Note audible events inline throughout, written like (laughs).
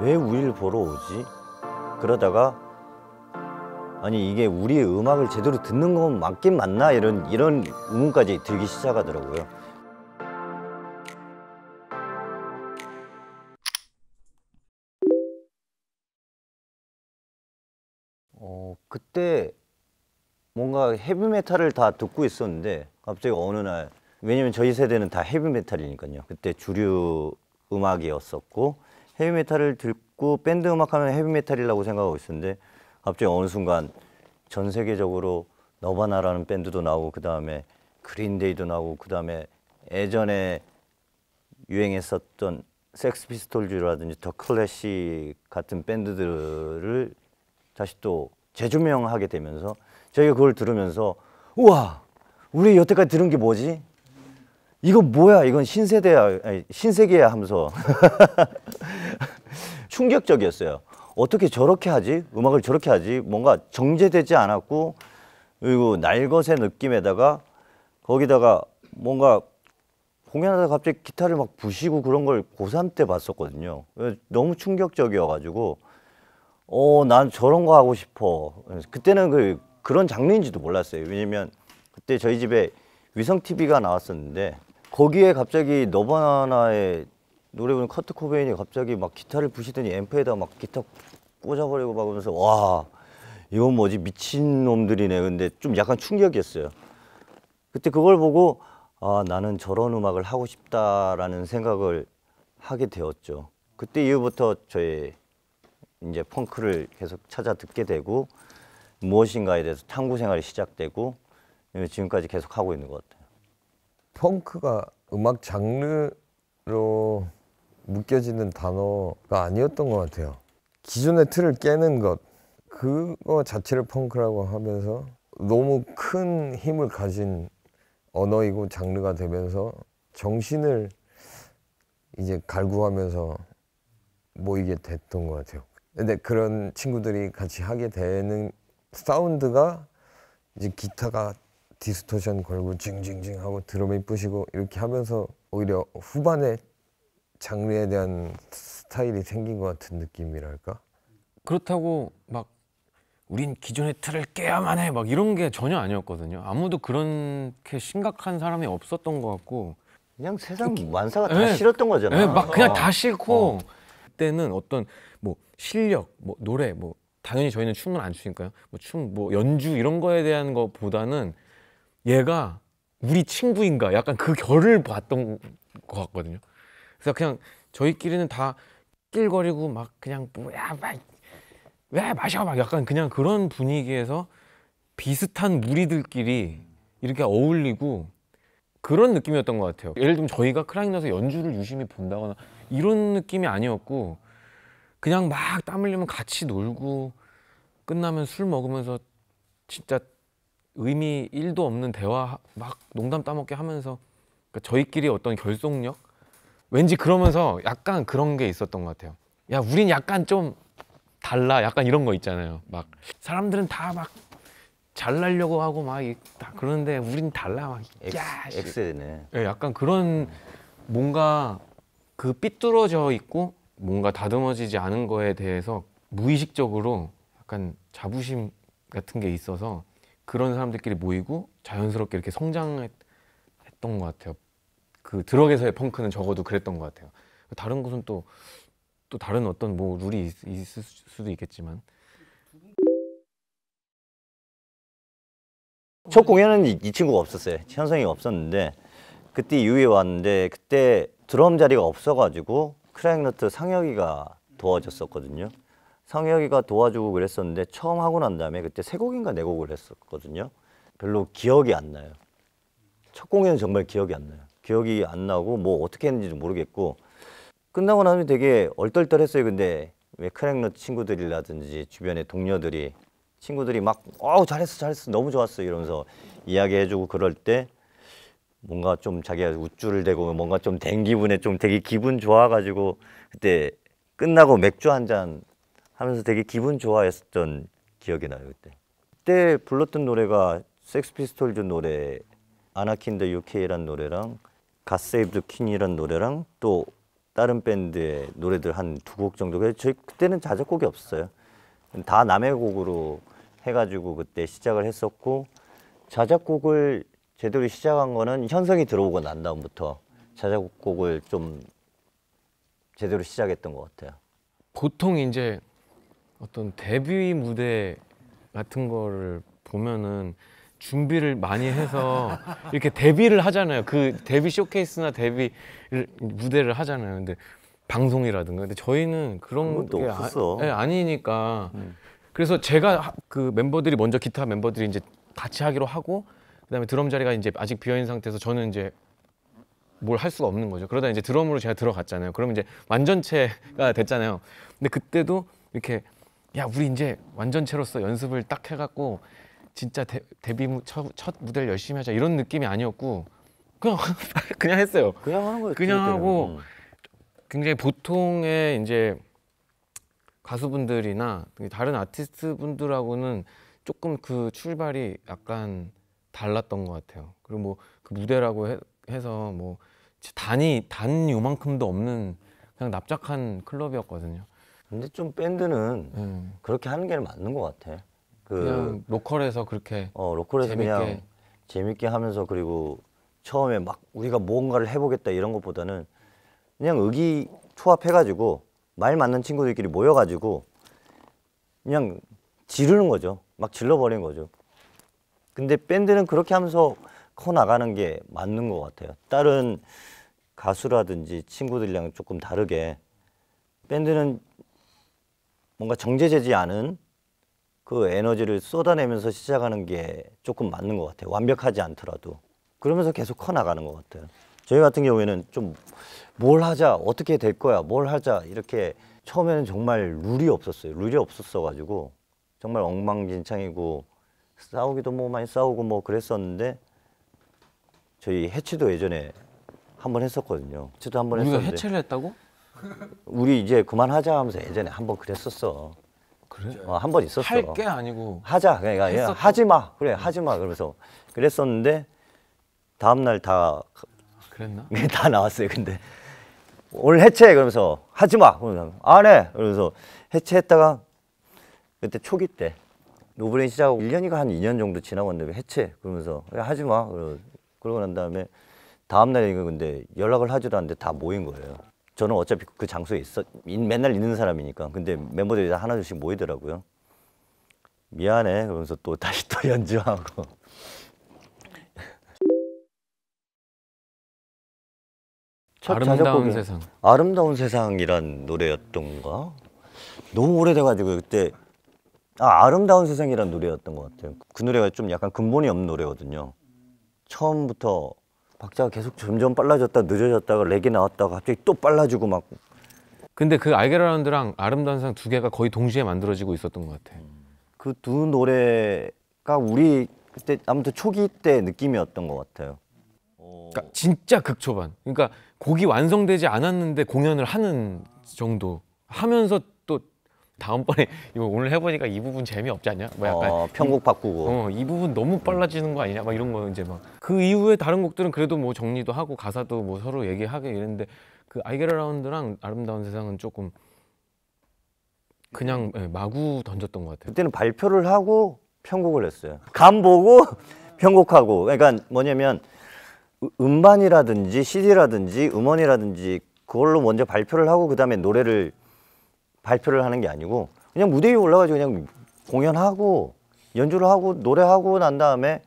왜 우리를 보러 오지? 그러다가 아니 이게 우리 음악을 제대로 듣는 건 맞긴 맞나? 이런 이런 의문까지 들기 시작하더라고요. 어, 그때 뭔가 헤비메탈을 다 듣고 있었는데 갑자기 어느 날 왜냐면 저희 세대는 다 헤비메탈이니까요. 그때 주류 음악이었었고 헤비메탈을 듣고 밴드 음악 하면 헤비메탈이라고 생각하고 있었는데 갑자기 어느 순간 전 세계적으로 너바나라는 밴드도 나오고 그다음에 그린데이도 나오고 그다음에 예전에 유행했었던 섹스피스톨즈라든지 더 클래시 같은 밴드들을 다시 또 재조명하게 되면서 저희가 그걸 들으면서 우와 우리 여태까지 들은 게 뭐지? 이거 뭐야 이건 신세대야 아니, 신세계야 하면서 (laughs) 충격적이었어요 어떻게 저렇게 하지 음악을 저렇게 하지 뭔가 정제되지 않았고 그리고 날것의 느낌에다가 거기다가 뭔가 공연하다 갑자기 기타를 막 부시고 그런 걸 고3 때 봤었거든요 너무 충격적이어가지고 어난 저런 거 하고 싶어 그때는 그 그런 장르인지도 몰랐어요 왜냐면 그때 저희 집에 위성 TV가 나왔었는데 거기에 갑자기 너바나의 노래 부르는 커트 코베인이 갑자기 막 기타를 부시더니 앰프에다 막 기타 꽂아버리고 막그면서와 이건 뭐지 미친놈들이네 근데 좀 약간 충격이었어요 그때 그걸 보고 아 나는 저런 음악을 하고 싶다라는 생각을 하게 되었죠 그때 이후부터 저의 이제 펑크를 계속 찾아 듣게 되고 무엇인가에 대해서 탐구 생활이 시작되고 지금까지 계속 하고 있는 것 같아요 펑크가 음악 장르로 묶여지는 단어가 아니었던 것 같아요. 기존의 틀을 깨는 것 그거 자체를 펑크라고 하면서 너무 큰 힘을 가진 언어이고 장르가 되면서 정신을 이제 갈구하면서 모이게 됐던 것 같아요. 근데 그런 친구들이 같이 하게 되는 사운드가 이제 기타가 디스토션 걸고 징징징 하고 드럼이 뿌시고 이렇게 하면서 오히려 후반에 장르에 대한 스타일이 생긴 것 같은 느낌이랄까? 그렇다고 막 우린 기존의 틀을 깨야만 해 막 이런 게 전혀 아니었거든요. 아무도 그렇게 심각한 사람이 없었던 것 같고 그냥 세상 완사가 다 네. 싫었던 거잖아. 네, 막 그냥 어. 다 싫고 어. 그때는 어떤 뭐 실력, 뭐 노래, 뭐 당연히 저희는 춤은안 추니까요. 뭐 춤, 뭐 연주 이런 거에 대한 것보다는 얘가 우리 친구인가 약간 그 결을 봤던 것 같거든요. 그래서 그냥 저희끼리는 다 낄거리고 막 그냥 뭐야 막왜 마셔 막 약간 그냥 그런 분위기에서 비슷한 무리들끼리 이렇게 어울리고 그런 느낌이었던 것 같아요. 예를 들면 저희가 크라잉에서 연주를 유심히 본다거나 이런 느낌이 아니었고 그냥 막 땀 흘리면 같이 놀고 끝나면 술 먹으면서 진짜 의미 1도 없는 대화 막 농담 따먹게 하면서 그러니까 저희끼리 어떤 결속력 왠지 그러면서 약간 그런 게 있었던 것 같아요. 야, 우린 약간 좀 달라. 약간 이런 거 있잖아요. 막 사람들은 다 막 잘날려고 하고 막 다 그러는데 우린 달라. 막 야, X네. 예, 약간 그런 뭔가 그 삐뚤어져 있고 뭔가 다듬어지지 않은 거에 대해서 무의식적으로 약간 자부심 같은 게 있어서 그런 사람들끼리 모이고 자연스럽게 이렇게 성장했던 것 같아요. 그 드럭에서의 펑크는 적어도 그랬던 것 같아요. 다른 곳은 또, 또 다른 어떤 뭐 룰이 있, 있을 수도 있겠지만. 첫 공연은 이, 이 친구가 없었어요. 현성이 없었는데 그때 이 왔는데 그때 드럼 자리가 없어가지고 크라잉너트 상혁이가 도와줬었거든요. 상혁이가 도와주고 그랬었는데 처음 하고 난 다음에 그때 세 곡인가 네 곡을 했었거든요. 별로 기억이 안 나요. 첫 공연은 정말 기억이 안 나요. 기억이 안 나고 뭐 어떻게 했는지도 모르겠고 끝나고 나면 되게 얼떨떨했어요. 근데 왜 크랙넛 친구들이라든지 주변의 동료들이 친구들이 막 어우 잘했어 잘했어 너무 좋았어 이러면서 이야기해주고 그럴 때 뭔가 좀 자기가 우쭐을 대고 뭔가 좀 된 기분에 좀 되게 기분 좋아가지고 그때 끝나고 맥주 한잔 하면서 되게 기분 좋아했었던 기억이 나요 그때. 그때 불렀던 노래가 섹스피스톨즈 노래 아나킨 더 UK란 노래랑 갓 세이브 드 퀸이란 노래랑 또 다른 밴드의 노래들 한 두 곡 정도. 그래서 저희 그때는 자작곡이 없어요. 다 남의 곡으로 해가지고 그때 시작을 했었고 자작곡을 제대로 시작한 거는 현성이 들어오고 난 다음부터 자작곡을 좀 제대로 시작했던 것 같아요. 보통 이제 어떤 데뷔 무대 같은 거를 보면은 준비를 많이 해서 (laughs) 이렇게 데뷔를 하잖아요. 그 데뷔 쇼케이스나 데뷔 무대를 하잖아요. 근데 방송이라든가. 근데 저희는 그런 것도 아, 없었어. 예, 아, 네, 니니까 음. 그래서 제가 그 멤버들이 먼저 기타 멤버들이 이제 같이 하기로 하고 그다음에 드럼 자리가 이제 아직 비어 있는 상태에서 저는 이제 뭘 할 수가 없는 거죠. 그러다 이제 드럼으로 제가 들어갔잖아요. 그러면 이제 완전체가 됐잖아요. 근데 그때도 이렇게 야 우리 이제 완전체로서 연습을 딱 해갖고 진짜 데, 뷔 첫, 첫 무대를 열심히 하자 이런 느낌이 아니었고 그냥 (laughs) 그냥 했어요. 그냥 하는 거예요. 그냥 하고 음. 굉장히 보통의 이제 가수분들이나 다른 아티스트 분들하고는 조금 그 출발이 약간 달랐던 것 같아요. 그리고 뭐 그 무대라고 해, 해서 뭐 단이 단 요만큼도 없는 그냥 납작한 클럽이었거든요. 근데 좀 밴드는 음. 그렇게 하는 게 맞는 것 같아. 그 그냥 로컬에서 그렇게 어 로컬에서 재밌게. 그냥 재밌게 하면서 그리고 처음에 막 우리가 뭔가를 해보겠다 이런 것보다는 그냥 의기 초합해가지고 말 맞는 친구들끼리 모여가지고 그냥 지르는 거죠. 막 질러버리는 거죠. 근데 밴드는 그렇게 하면서 커 나가는 게 맞는 것 같아요. 다른 가수라든지 친구들이랑 조금 다르게 밴드는 뭔가 정제되지 않은 그 에너지를 쏟아내면서 시작하는 게 조금 맞는 것 같아요. 완벽하지 않더라도. 그러면서 계속 커 나가는 것 같아요. 저희 같은 경우에는 좀 뭘 하자, 어떻게 될 거야, 뭘 하자 이렇게 처음에는 정말 룰이 없었어요. 룰이 없었어 가지고 정말 엉망진창이고 싸우기도 뭐 많이 싸우고 뭐 그랬었는데 저희 해치도 예전에 한 번 했었거든요. 해치도 한번 했었는데 우리가 해체를 했다고? 우리 이제 그만하자 하면서 예전에 한 번 그랬었어. 그래? 어, 한번 있었어. 할 게 아니고 하자. 그러니까 야, 하지 마. 그래, 하지 마. 그러면서 그랬었는데 다음 날 다 그랬나? (laughs) 예, 다 나왔어요. 근데 오늘 해체 그러면서 하지 마. 그러면서 안 해. 그러면서 해체했다가 그때 초기 때 노브레인 시작하고 1년이가 한 2년 정도 지나고 왔는데 해체 그러면서 하지 마. 그러고 난 다음에 다음 날에 이거 근데 연락을 하지도 않는데 다 모인 거예요. 저는 어차피 그 장소에 있어 맨날 있는 사람이니까 근데 멤버들이 다 하나둘씩 모이더라고요 미안해 그러면서 또 (laughs) 다시 또 연주하고 (laughs) 아름다운 자작곡이, 세상 아름다운 세상이란 노래였던가 너무 오래돼가지고 그때 아 아름다운 세상이란 노래였던 것 같아요 그 노래가 좀 약간 근본이 없는 노래거든요 처음부터 박자가 계속 점점 빨라졌다 늦어졌다가 렉이 나왔다가 갑자기 또 빨라지고 막 근데 그 알게라운드랑 아름다운 상 두 개가 거의 동시에 만들어지고 있었던 것 같아 그두 노래가 우리 그때 아무튼 초기 때 느낌이었던 것 같아요 그러니까 진짜 극초반 그러니까 곡이 완성되지 않았는데 공연을 하는 정도 하면서 다음번에 (laughs) 이거 오늘 해보니까 이 부분 재미없지 않냐? 뭐 약간 어, 편곡 바꾸고 어, 이 부분 너무 빨라지는 거 아니냐? 막 이런 거 이제 막 그 이후에 다른 곡들은 그래도 뭐 정리도 하고 가사도 뭐 서로 얘기하게 이랬는데 그 아이게라운드랑 아름다운 세상은 조금 그냥 네, 마구 던졌던 것 같아요. 그때는 발표를 하고 편곡을 했어요. 감 보고 (laughs) 편곡하고 그러니까 뭐냐면 음, 음반이라든지 CD라든지 음원이라든지 그걸로 먼저 발표를 하고 그 다음에 노래를 발표를 하는 게 아니고 그냥 무대 위에 올라가지고 그냥 공연하고 연주를 하고 노래하고 난 다음에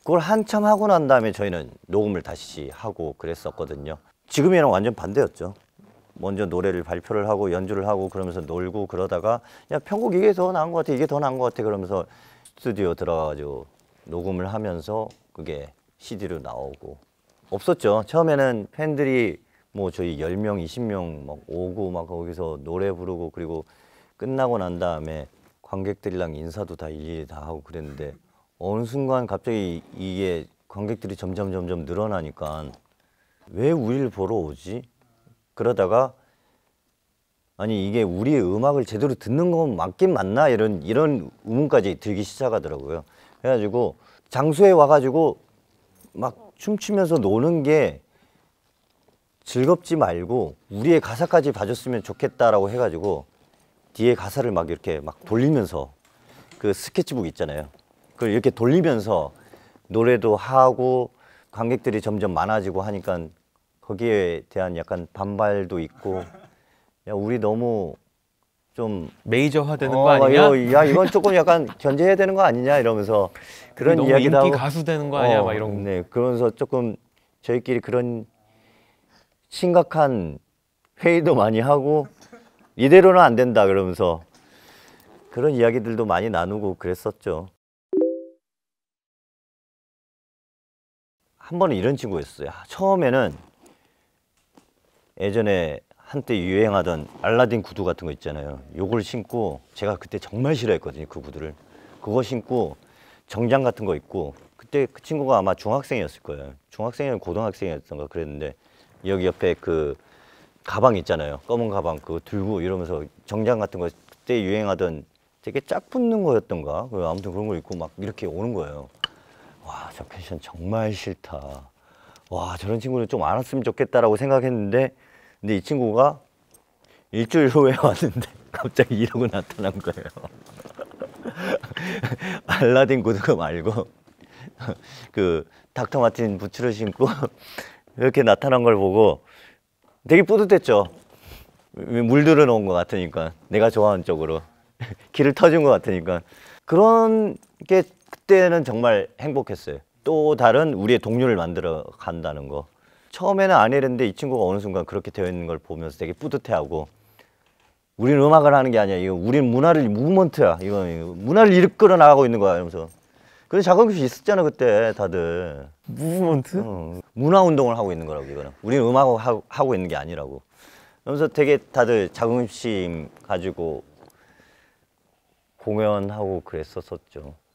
그걸 한참 하고 난 다음에 저희는 녹음을 다시 하고 그랬었거든요. 지금이랑 완전 반대였죠. 먼저 노래를 발표를 하고 연주를 하고 그러면서 놀고 그러다가 야 편곡 이게 더 나은 것 같아 이게 더 나은 것 같아 그러면서 스튜디오 들어가가지고 녹음을 하면서 그게 CD로 나오고 없었죠. 처음에는 팬들이 뭐 저희 1 0명2 0명막 오고 막 거기서 노래 부르고 그리고 끝나고 난 다음에 관객들이랑 인사도 다 일일이 다 하고 그랬는데 어느 순간 갑자기 이게 관객들이 점점 점점 늘어나니까 왜 우리를 보러 오지? 그러다가 아니 이게 우리의 음악을 제대로 듣는 건 맞긴 맞나 이런 이런 의문까지 들기 시작하더라고요. 그래가지고 장소에 와가지고 막 춤추면서 노는 게 즐겁지 말고 우리의 가사까지 봐줬으면 좋겠다라고 해가지고 뒤에 가사를 막 이렇게 막 돌리면서 그 스케치북 있잖아요. 그걸 이렇게 돌리면서 노래도 하고 관객들이 점점 많아지고 하니까 거기에 대한 약간 반발도 있고 야 우리 너무 좀 메이저화되는 어, 거 아니야? 야 이건 조금 약간 견제해야 되는 거 아니냐 이러면서 그런 이야기도 인기 하고, 가수 되는 거 아니야? 어, 막 이런 네 그러면서 조금 저희끼리 그런 심각한 회의도 많이 하고 이대로는 안 된다 그러면서 그런 이야기들도 많이 나누고 그랬었죠. 한 번은 이런 친구였어요. 아, 처음에는 예전에 한때 유행하던 알라딘 구두 같은 거 있잖아요. 요걸 신고 제가 그때 정말 싫어했거든요. 그 구두를. 그거 신고 정장 같은 거 입고 그때 그 친구가 아마 중학생이었을 거예요. 중학생이 고등학생이었던가 그랬는데 여기 옆에 그 가방 있잖아요. 검은 가방 그거 들고 이러면서 정장 같은 거 그때 유행하던 되게 짝 붙는 거였던가. 그 아무튼 그런 걸 입고 막 이렇게 오는 거예요. 와, 저 패션 정말 싫다. 와, 저런 친구는 좀 알았으면 좋겠다라고 생각했는데 근데 이 친구가 일주일 후에 (laughs) 왔는데 갑자기 이러고 나타난 거예요. (laughs) 알라딘 구두가 말고 (laughs) 그 닥터 마틴 부츠를 신고 이렇게 나타난 걸 보고 되게 뿌듯했죠. 물들어 놓은 것 같으니까 내가 좋아하는 쪽으로 (laughs) 길을 터준 것 같으니까 그런 게 그때는 정말 행복했어요. 또 다른 우리의 동료를 만들어 간다는 거. 처음에는 안이는데이 친구가 어느 순간 그렇게 되어 있는 걸 보면서 되게 뿌듯해하고 우리는 음악을 하는 게 아니야. 이거 우리는 문화를 무먼트야 이거 문화를 일끌어 나가고 있는 거야. 이러면서 그래서 작업실 있었잖아 그때 다들 무브먼트? 어, 문화운동을 하고 있는 거라고 이거는 우리는 음악을 하고, 하고 있는 게 아니라고 그러면서 되게 다들 자긍심 가지고 공연하고 그랬었었죠